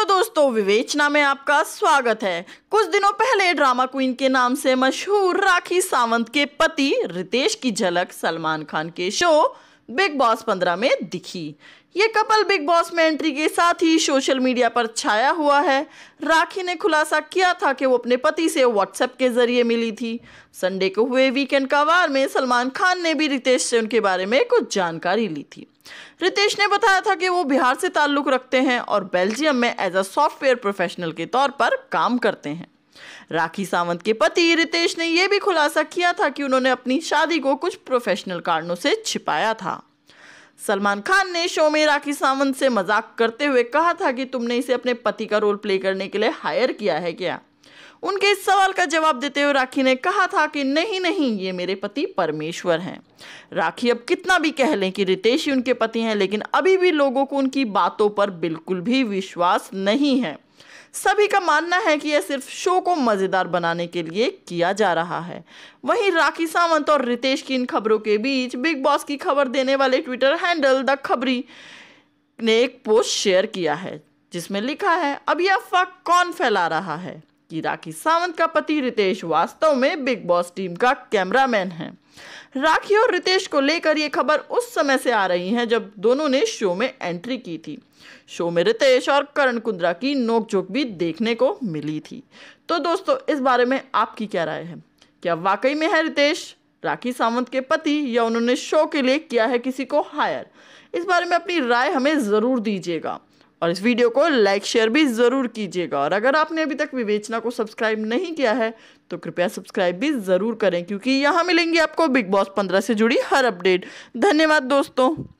hello दोस्तों विवेचना में आपका स्वागत है कुछ दिनों पहले ड्रामा क्वीन के नाम से मशहूर राखी सावंत के पति रितेश की झलक सलमान खान के शो बिग बॉस पंद्रह में दिखी ये कपल बिग बॉस में एंट्री के साथ ही सोशल मीडिया पर छाया हुआ है राखी ने खुलासा किया था कि वो अपने पति से व्हाट्सएप के जरिए मिली थी संडे को हुए वीकेंड का वार में सलमान खान ने भी रितेश से उनके बारे में कुछ जानकारी ली थी रितेश ने बताया था कि वो बिहार से ताल्लुक़ रखते हैं और बेल्जियम में एज अ सॉफ्टवेयर प्रोफेशनल के तौर पर काम करते हैं राखी सावंत के पति रितेश ने यह भी खुलासा किया था कि उन्होंने अपनी शादी को कुछ प्रोफेशनल कारणों से छिपाया था सलमान खान ने शो में राखी सावंत से मजाक करते हुए कहा था कि तुमने इसे अपने पति का रोल प्ले करने के लिए हायर किया है क्या उनके इस सवाल का जवाब देते हुए राखी ने कहा था कि नहीं नहीं ये मेरे पति परमेश्वर हैं राखी अब कितना भी कह लें कि रितेश ही उनके पति हैं लेकिन अभी भी लोगों को उनकी बातों पर बिल्कुल भी विश्वास नहीं है सभी का मानना है कि यह सिर्फ शो को मज़ेदार बनाने के लिए किया जा रहा है वहीं राखी सावंत और रितेश की इन खबरों के बीच बिग बॉस की खबर देने वाले ट्विटर हैंडल द खबरी ने एक पोस्ट शेयर किया है जिसमें लिखा है अब यह अफवाह कौन फैला रहा है कि राखी सावंत का पति रितेश वास्तव में बिग बॉस टीम का कैमरामैन है राखी और रितेश को लेकर ये खबर उस समय से आ रही है जब दोनों ने शो में एंट्री की थी शो में रितेश और करण कुंद्रा की नोकझोंक भी देखने को मिली थी तो दोस्तों इस बारे में आपकी क्या राय है क्या वाकई में है रितेश राखी सावंत के पति या उन्होंने शो के लिए किया है किसी को हायर इस बारे में अपनी राय हमें ज़रूर दीजिएगा और इस वीडियो को लाइक शेयर भी ज़रूर कीजिएगा और अगर आपने अभी तक विवेचना को सब्सक्राइब नहीं किया है तो कृपया सब्सक्राइब भी ज़रूर करें क्योंकि यहाँ मिलेंगी आपको बिग बॉस पंद्रह से जुड़ी हर अपडेट धन्यवाद दोस्तों